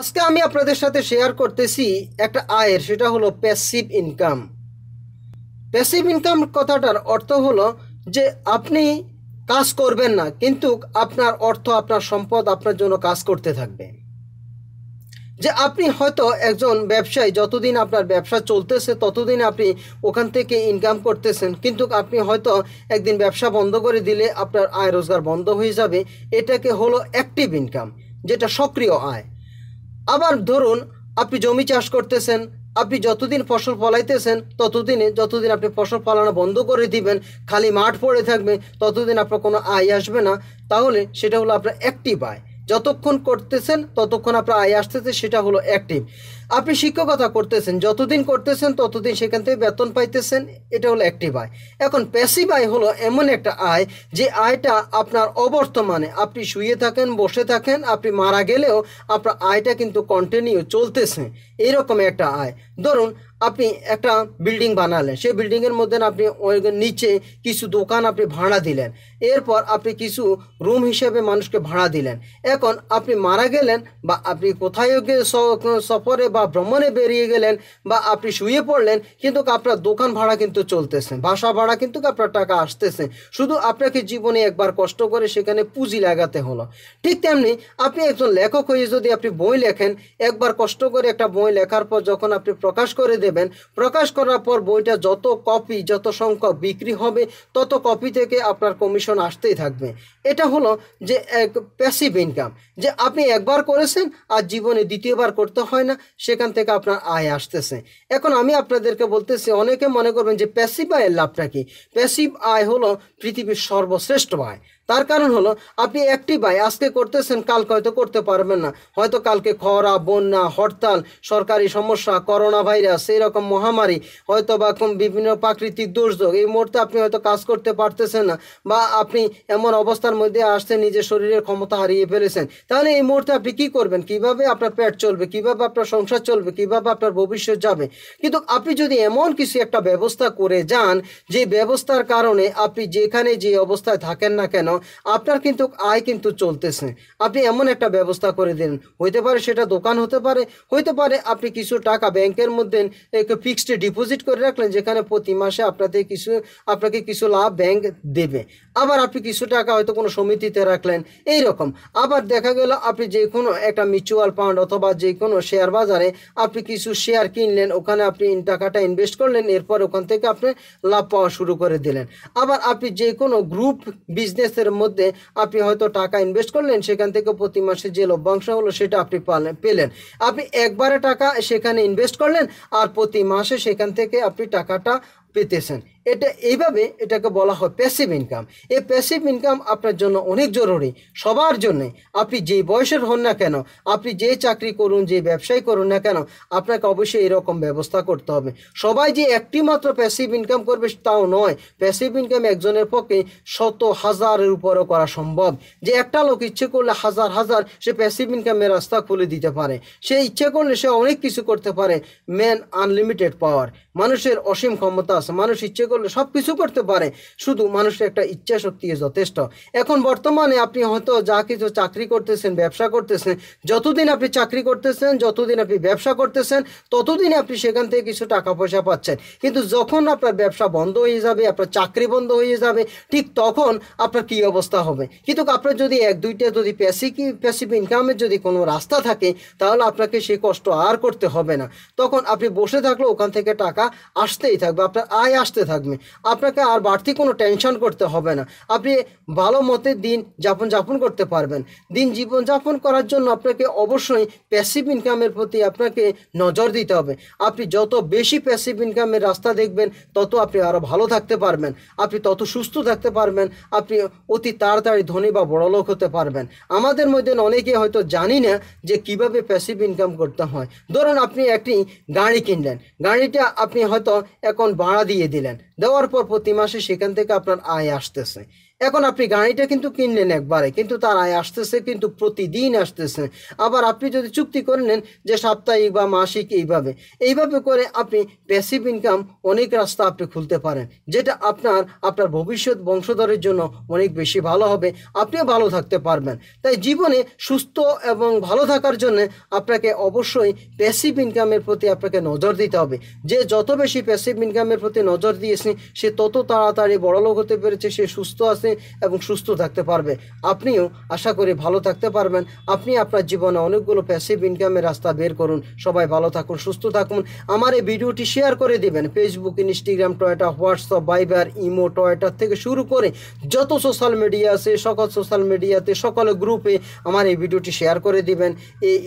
আজকে আমি আপনাদের সাথে শেয়ার করতেছি একটা আয়ের সেটা হলো প্যাসিভ ইনকাম প্যাসিভ ইনকাম কথাটার অর্থ হলো যে আপনি কাজ করবেন না কিন্তু আপনার অর্থ আপনার সম্পদ আপনার জন্য কাজ করতে থাকবে যে আপনি হয়তো একজন ব্যবসায়ী যতদিন আপনার ব্যবসা চলতেছে ততদিন আপনি ওখান থেকে ইনকাম করতেছেন কিন্তু আপনি হয়তো একদিন ব্যবসা বন্ধ করে দিলে আপনার আয় রোজগার বন্ধ হয়ে যাবে এটাকে হলো অ্যাক্টিভ ইনকাম যেটা সক্রিয় আয় আবার ধরুন আপনি জমি চাষ করতেছেন আপনি যতদিন ফসল ফলাইতেছেন ততদিনে যতদিন আপনি ফসল ফলানো বন্ধ করে দিবেন খালি মাঠ পড়ে থাকবে ততদিন আপনার কোনো আয় আসবে না তাহলে সেটা হলো আপনার অ্যাক্টিভ আয় যতক্ষণ করতেছেন ততক্ষণ আপনার আয় আসতেছে সেটা হলো অ্যাক্টিভ আপনি শিক্ষকতা করতেছেন যতদিন করতেছেন ততদিন সেখান থেকে বেতন পাইতেছেন এটা হলো অ্যাক্টিভ আয় এখন প্যাসিভ আয় হলো এমন একটা আয় যে আয়টা আপনার অবর্তমানে আপনি শুয়ে থাকেন বসে থাকেন আপনি মারা গেলেও আপনার আয়টা কিন্তু কন্টিনিউ চলতেছে এরকম একটা আয় ধরুন আপনি একটা বিল্ডিং বানালেন সেই বিল্ডিংয়ের মধ্যে আপনি নিচে কিছু দোকান আপনি ভাড়া দিলেন এরপর আপনি কিছু রুম হিসেবে মানুষকে ভাড়া দিলেন এখন আপনি মারা গেলেন বা আপনি কোথায় সফরে বা বা ভ্রমণে বেরিয়ে গেলেন বা আপনি শুয়ে পড়লেন কিন্তু আপনার দোকান ভাড়া কিন্তু চলতেছে বাসা ভাড়া কিন্তু আপনার টাকা আসতেছে শুধু আপনাকে জীবনে একবার কষ্ট করে সেখানে পুঁজি লাগাতে হলো ঠিক তেমনি আপনি একজন লেখক হয়ে যদি আপনি বই লেখেন একবার কষ্ট করে একটা বই লেখার পর যখন আপনি প্রকাশ করে দেবেন প্রকাশ করার পর বইটা যত কপি যত সংখ্যক বিক্রি হবে তত কপি থেকে আপনার কমিশন আসতেই থাকবে এটা হলো যে এক প্যাসিভ ইনকাম যে আপনি একবার করেছেন আর জীবনে দ্বিতীয়বার করতে হয় না সে সেখান থেকে আপনার আয় আসতেছে এখন আমি আপনাদেরকে বলতেছি অনেকে মনে করবেন যে প্যাসিভ আয়ের লাভটা কি প্যাসিভ আয় হলো পৃথিবীর সর্বশ্রেষ্ঠ আয় তার কারণ হলো আপনি একটি বাই আজকে করতেছেন কালকে হয়তো করতে পারবেন না হয়তো কালকে খরা বন্যা হরতাল সরকারি সমস্যা করোনা ভাইরাস এই রকম মহামারী হয়তো বা বিভিন্ন প্রাকৃতিক দুর্যোগ এই মুহূর্তে আপনি হয়তো কাজ করতে পারতেছেন না বা আপনি এমন অবস্থার মধ্যে আসতে নিজের শরীরের ক্ষমতা হারিয়ে ফেলেছেন তাহলে এই মুহূর্তে আপনি কি করবেন কিভাবে আপনার পেট চলবে কিভাবে আপনার সংসার চলবে কিভাবে আপনার ভবিষ্যৎ যাবে কিন্তু আপনি যদি এমন কিছু একটা ব্যবস্থা করে যান যে ব্যবস্থার কারণে আপনি যেখানে যে অবস্থায় থাকেন না কেন আপনার কিন্তু আয় কিন্তু চলতেছে আপনি এমন একটা ব্যবস্থা করে দিলেন হইতে পারে সেটা দোকান হতে পারে হইতে পারে আপনি কিছু টাকা ব্যাংকের মধ্যে ফিক্সড ডিপোজিট করে রাখলেন যেখানে প্রতি মাসে আপনাদের কিছু আপনাকে কিছু লাভ ব্যাংক দেবে আবার আপনি কিছু টাকা হয়তো কোনো সমিতিতে রাখলেন এই রকম আবার দেখা গেল আপনি যে কোনো একটা মিউচুয়াল ফান্ড অথবা যে কোনো শেয়ার বাজারে আপনি কিছু শেয়ার কিনলেন ওখানে আপনি টাকাটা ইনভেস্ট করলেন এরপর ওখান থেকে আপনি লাভ পাওয়া শুরু করে দিলেন আবার আপনি যে কোনো গ্রুপ বিজনেস মাসের মধ্যে আপনি হয়তো টাকা ইনভেস্ট করলেন সেখান থেকে প্রতি মাসে যে লভ্যাংশ হলো সেটা আপনি পেলেন আপনি একবারে টাকা সেখানে ইনভেস্ট করলেন আর প্রতি মাসে সেখান থেকে আপনি টাকাটা পেতেছেন এটা এইভাবে এটাকে বলা হয় প্যাসিভ ইনকাম এই প্যাসিভ ইনকাম আপনার জন্য অনেক জরুরি সবার জন্যে আপনি যেই বয়সের হন না কেন আপনি যে চাকরি করুন যে ব্যবসায় করুন না কেন আপনাকে অবশ্যই এরকম ব্যবস্থা করতে হবে সবাই যে একটি মাত্র প্যাসিভ ইনকাম করবে তাও নয় প্যাসিভ ইনকাম একজনের পক্ষে শত হাজারের উপরও করা সম্ভব যে একটা লোক ইচ্ছে করলে হাজার হাজার সে প্যাসিভ ইনকামের রাস্তা খুলে দিতে পারে সে ইচ্ছে করলে সে অনেক কিছু করতে পারে ম্যান আনলিমিটেড পাওয়ার মানুষের অসীম ক্ষমতা আছে মানুষ ইচ্ছে করলে সব কিছু করতে পারে শুধু মানুষের একটা ইচ্ছা শক্তি যথেষ্ট এখন বর্তমানে আপনি হয়তো যা কিছু চাকরি করতেছেন ব্যবসা করতেছেন যতদিন আপনি চাকরি করতেছেন যতদিন আপনি ব্যবসা করতেছেন ততদিন আপনি সেখান থেকে কিছু টাকা পয়সা পাচ্ছেন কিন্তু যখন আপনার ব্যবসা বন্ধ হয়ে যাবে আপনার চাকরি বন্ধ হয়ে যাবে ঠিক তখন আপনার কি অবস্থা হবে কিন্তু আপনার যদি এক দুইটা যদি কি প্যাসিভ ইনকামের যদি কোনো রাস্তা থাকে তাহলে আপনাকে সেই কষ্ট আর করতে হবে না তখন আপনি বসে থাকলে ওখান থেকে টাকা আসতেই থাকবে আপনার আয় আসতে থাকবে আপনাকে আর বাড়তি কোনো টেনশন করতে হবে না আপনি ভালো মতে দিন যাপন যাপন করতে পারবেন দিন জীবন যাপন করার জন্য আপনাকে অবশ্যই প্যাসিভ ইনকামের প্রতি আপনাকে নজর দিতে হবে আপনি যত বেশি প্যাসিভ ইনকামের রাস্তা দেখবেন তত আপনি আরও ভালো থাকতে পারবেন আপনি তত সুস্থ থাকতে পারবেন আপনি অতি তাড়াতাড়ি ধনী বা লোক হতে পারবেন আমাদের মধ্যে অনেকে হয়তো জানি না যে কিভাবে প্যাসিভ ইনকাম করতে হয় ধরুন আপনি একটি গাড়ি কিনলেন গাড়িটা আপনি হয়তো এখন বাড়া İade edilen দেওয়ার পর প্রতি মাসে সেখান থেকে আপনার আয় আসতেছে এখন আপনি গাড়িটা কিন্তু কিনলেন একবারে কিন্তু তার আয় আসতেছে কিন্তু প্রতিদিন আসতেছে আবার আপনি যদি চুক্তি করে নেন যে সাপ্তাহিক বা মাসিক এইভাবে এইভাবে করে আপনি প্যাসিভ ইনকাম অনেক রাস্তা আপনি খুলতে পারেন যেটা আপনার আপনার ভবিষ্যৎ বংশধরের জন্য অনেক বেশি ভালো হবে আপনিও ভালো থাকতে পারবেন তাই জীবনে সুস্থ এবং ভালো থাকার জন্য আপনাকে অবশ্যই প্যাসিভ ইনকামের প্রতি আপনাকে নজর দিতে হবে যে যত বেশি প্যাসিভ ইনকামের প্রতি নজর দিয়েছে আছে সে তত তাড়াতাড়ি বড়লোক হতে পেরেছে সে সুস্থ আছে এবং সুস্থ থাকতে পারবে আপনিও আশা করি ভালো থাকতে পারবেন আপনি আপনার জীবনে অনেকগুলো প্যাসিভ ইনকামের রাস্তা বের করুন সবাই ভালো থাকুন সুস্থ থাকুন আমার এই ভিডিওটি শেয়ার করে দিবেন Facebook Instagram Twitter WhatsApp Viber imo Twitter থেকে শুরু করে যত সোশ্যাল মিডিয়া আছে সকল সোশ্যাল মিডিয়াতে সকল গ্রুপে আমার এই ভিডিওটি শেয়ার করে দিবেন এই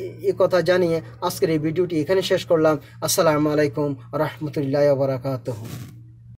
কথা জানিয়ে আজকের এই ভিডিওটি এখানে শেষ করলাম আসসালামু আলাইকুম রহমতুল্লাহ হুম